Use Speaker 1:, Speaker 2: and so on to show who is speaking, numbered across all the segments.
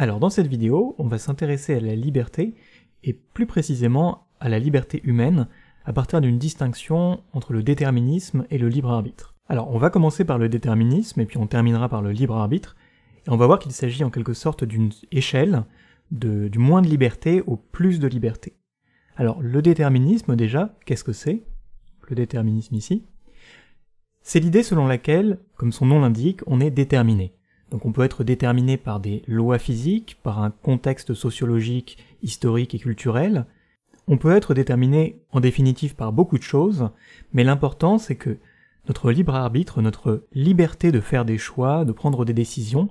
Speaker 1: Alors dans cette vidéo, on va s'intéresser à la liberté, et plus précisément à la liberté humaine, à partir d'une distinction entre le déterminisme et le libre arbitre. Alors on va commencer par le déterminisme, et puis on terminera par le libre arbitre, et on va voir qu'il s'agit en quelque sorte d'une échelle, du moins de liberté au plus de liberté. Alors le déterminisme déjà, qu'est-ce que c'est Le déterminisme ici, c'est l'idée selon laquelle, comme son nom l'indique, on est déterminé. Donc on peut être déterminé par des lois physiques, par un contexte sociologique, historique et culturel. On peut être déterminé en définitive par beaucoup de choses, mais l'important c'est que notre libre arbitre, notre liberté de faire des choix, de prendre des décisions,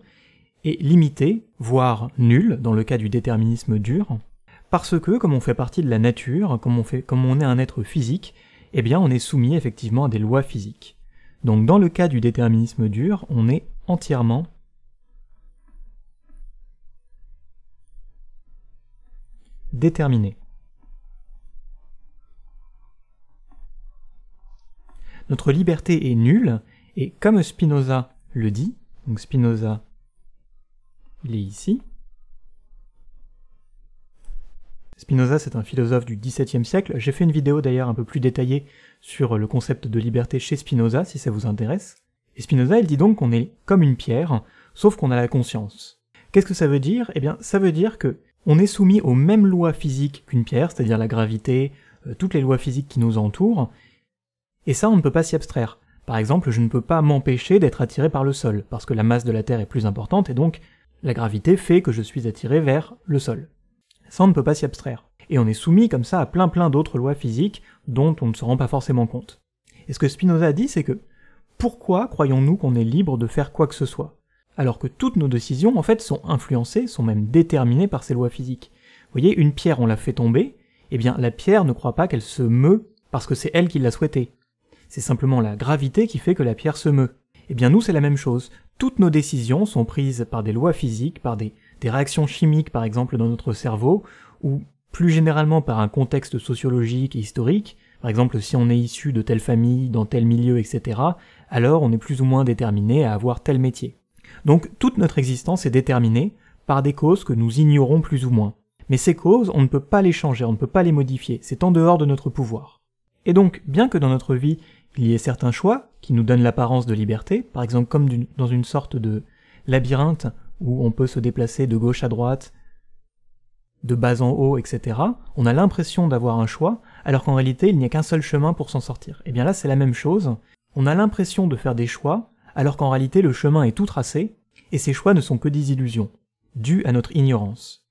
Speaker 1: est limitée, voire nulle dans le cas du déterminisme dur, parce que comme on fait partie de la nature, comme on, fait, comme on est un être physique, eh bien on est soumis effectivement à des lois physiques. Donc dans le cas du déterminisme dur, on est entièrement déterminée. Notre liberté est nulle, et comme Spinoza le dit, donc Spinoza, il est ici. Spinoza, c'est un philosophe du XVIIe siècle. J'ai fait une vidéo d'ailleurs un peu plus détaillée sur le concept de liberté chez Spinoza, si ça vous intéresse. Et Spinoza, il dit donc qu'on est comme une pierre, sauf qu'on a la conscience. Qu'est-ce que ça veut dire Eh bien, ça veut dire que on est soumis aux mêmes lois physiques qu'une pierre, c'est-à-dire la gravité, euh, toutes les lois physiques qui nous entourent, et ça on ne peut pas s'y abstraire. Par exemple, je ne peux pas m'empêcher d'être attiré par le sol, parce que la masse de la Terre est plus importante, et donc la gravité fait que je suis attiré vers le sol. Ça on ne peut pas s'y abstraire. Et on est soumis comme ça à plein plein d'autres lois physiques dont on ne se rend pas forcément compte. Et ce que Spinoza a dit, c'est que pourquoi croyons-nous qu'on est libre de faire quoi que ce soit alors que toutes nos décisions en fait sont influencées, sont même déterminées par ces lois physiques. Vous voyez, une pierre, on la fait tomber, eh bien la pierre ne croit pas qu'elle se meut parce que c'est elle qui l'a souhaitée. C'est simplement la gravité qui fait que la pierre se meut. Eh bien nous, c'est la même chose. Toutes nos décisions sont prises par des lois physiques, par des, des réactions chimiques par exemple dans notre cerveau, ou plus généralement par un contexte sociologique et historique, par exemple, si on est issu de telle famille, dans tel milieu, etc., alors on est plus ou moins déterminé à avoir tel métier. Donc toute notre existence est déterminée par des causes que nous ignorons plus ou moins. Mais ces causes, on ne peut pas les changer, on ne peut pas les modifier, c'est en dehors de notre pouvoir. Et donc, bien que dans notre vie, il y ait certains choix qui nous donnent l'apparence de liberté, par exemple comme dans une sorte de labyrinthe où on peut se déplacer de gauche à droite, de bas en haut, etc., on a l'impression d'avoir un choix, alors qu'en réalité, il n'y a qu'un seul chemin pour s'en sortir. Et eh bien là, c'est la même chose, on a l'impression de faire des choix, alors qu'en réalité le chemin est tout tracé, et ces choix ne sont que des illusions, dues à notre ignorance.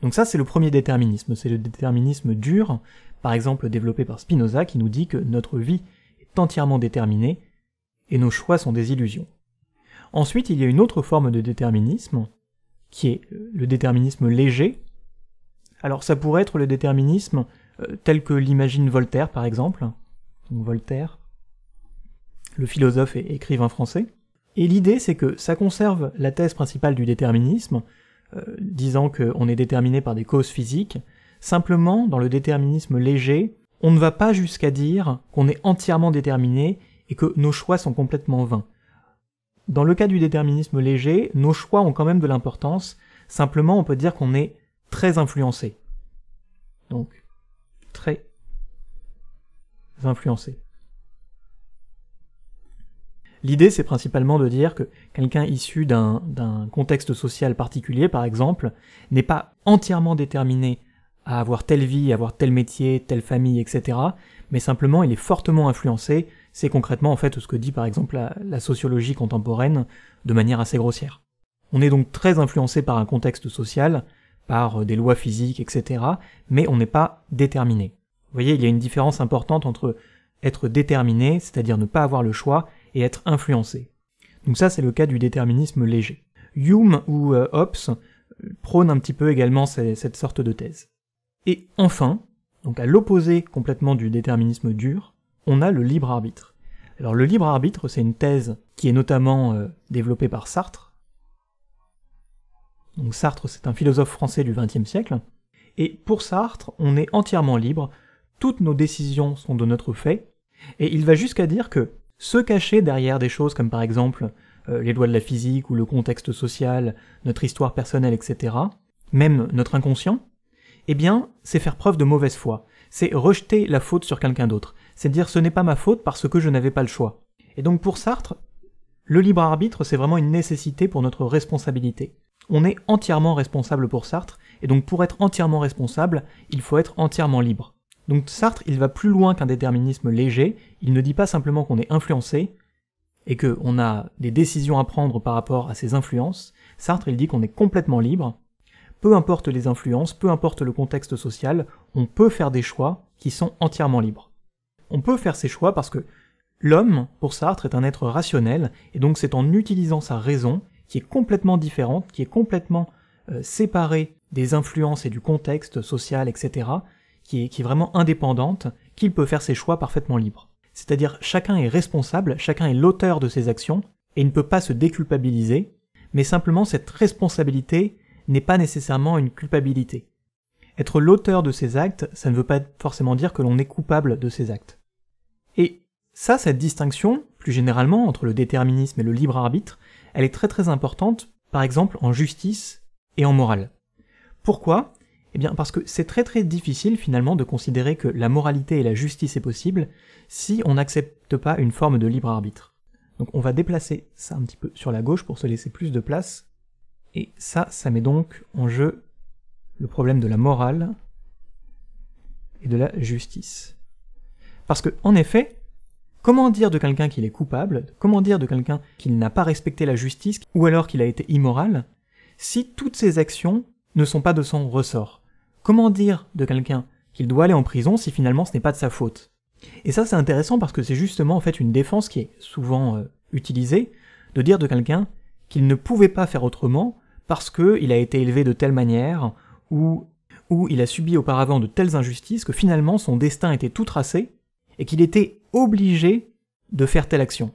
Speaker 1: Donc ça c'est le premier déterminisme, c'est le déterminisme dur, par exemple développé par Spinoza qui nous dit que notre vie est entièrement déterminée, et nos choix sont des illusions. Ensuite il y a une autre forme de déterminisme, qui est le déterminisme léger. Alors ça pourrait être le déterminisme euh, tel que l'imagine Voltaire par exemple. Donc Voltaire, le philosophe et écrivain français. Et l'idée, c'est que ça conserve la thèse principale du déterminisme, euh, disant qu'on est déterminé par des causes physiques. Simplement, dans le déterminisme léger, on ne va pas jusqu'à dire qu'on est entièrement déterminé et que nos choix sont complètement vains. Dans le cas du déterminisme léger, nos choix ont quand même de l'importance, simplement on peut dire qu'on est très influencé. Donc, très influencé. L'idée, c'est principalement de dire que quelqu'un issu d'un contexte social particulier, par exemple, n'est pas entièrement déterminé à avoir telle vie, avoir tel métier, telle famille, etc. Mais simplement, il est fortement influencé. C'est concrètement en fait ce que dit par exemple la, la, sociologie contemporaine de manière assez grossière. On est donc très influencé par un contexte social, par euh, des lois physiques, etc. Mais on n'est pas déterminé. Vous voyez, il y a une différence importante entre être déterminé, c'est-à-dire ne pas avoir le choix, et être influencé. Donc ça, c'est le cas du déterminisme léger. Hume ou euh, Hobbes euh, prônent un petit peu également cette sorte de thèse. Et enfin, donc à l'opposé complètement du déterminisme dur, on a le libre arbitre. Alors le libre arbitre, c'est une thèse qui est notamment euh, développée par Sartre. Donc Sartre, c'est un philosophe français du XXe siècle. Et pour Sartre, on est entièrement libre, toutes nos décisions sont de notre fait, et il va jusqu'à dire que se cacher derrière des choses comme par exemple euh, les lois de la physique ou le contexte social, notre histoire personnelle, etc., même notre inconscient, eh bien, c'est faire preuve de mauvaise foi. C'est rejeter la faute sur quelqu'un d'autre. C'est dire ce n'est pas ma faute parce que je n'avais pas le choix. Et donc pour Sartre, le libre arbitre, c'est vraiment une nécessité pour notre responsabilité. On est entièrement responsable pour Sartre, et donc pour être entièrement responsable, il faut être entièrement libre. Donc Sartre, il va plus loin qu'un déterminisme léger, il ne dit pas simplement qu'on est influencé et qu'on a des décisions à prendre par rapport à ces influences, Sartre, il dit qu'on est complètement libre, peu importe les influences, peu importe le contexte social, on peut faire des choix qui sont entièrement libres. On peut faire ces choix parce que l'homme, pour Sartre, est un être rationnel, et donc c'est en utilisant sa raison, qui est complètement différente, qui est complètement euh, séparée des influences et du contexte social, etc., qui est, vraiment indépendante, qu'il peut faire ses choix parfaitement libres. C'est-à-dire chacun est responsable, chacun est l'auteur de ses actions, et il ne peut pas se déculpabiliser, mais simplement cette responsabilité n'est pas nécessairement une culpabilité. Être l'auteur de ses actes, ça ne veut pas forcément dire que l'on est coupable de ses actes. Et ça, cette distinction, plus généralement entre le déterminisme et le libre arbitre, elle est très très importante, par exemple en justice et en morale. Pourquoi eh bien parce que c'est très très difficile finalement de considérer que la moralité et la justice est possible si on n'accepte pas une forme de libre arbitre. Donc on va déplacer ça un petit peu sur la gauche pour se laisser plus de place, et ça, ça met donc en jeu le problème de la morale et de la justice. Parce que, en effet, comment dire de quelqu'un qu'il est coupable, comment dire de quelqu'un qu'il n'a pas respecté la justice, ou alors qu'il a été immoral, si toutes ses actions ne sont pas de son ressort Comment dire de quelqu'un qu'il doit aller en prison si finalement ce n'est pas de sa faute Et ça c'est intéressant parce que c'est justement en fait une défense qui est souvent euh, utilisée, de dire de quelqu'un qu'il ne pouvait pas faire autrement parce qu'il a été élevé de telle manière, ou, ou il a subi auparavant de telles injustices que finalement son destin était tout tracé, et qu'il était obligé de faire telle action.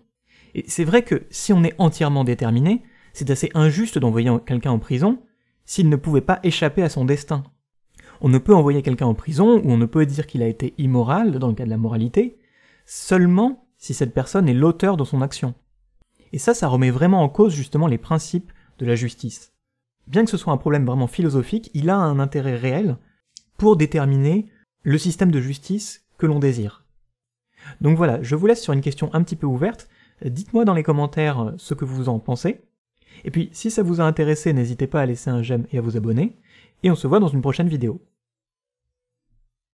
Speaker 1: Et c'est vrai que si on est entièrement déterminé, c'est assez injuste d'envoyer quelqu'un en prison s'il ne pouvait pas échapper à son destin, on ne peut envoyer quelqu'un en prison, ou on ne peut dire qu'il a été immoral, dans le cas de la moralité, seulement si cette personne est l'auteur de son action. Et ça, ça remet vraiment en cause justement les principes de la justice. Bien que ce soit un problème vraiment philosophique, il a un intérêt réel pour déterminer le système de justice que l'on désire. Donc voilà, je vous laisse sur une question un petit peu ouverte. Dites-moi dans les commentaires ce que vous en pensez. Et puis, si ça vous a intéressé, n'hésitez pas à laisser un j'aime et à vous abonner. Et on se voit dans une prochaine vidéo.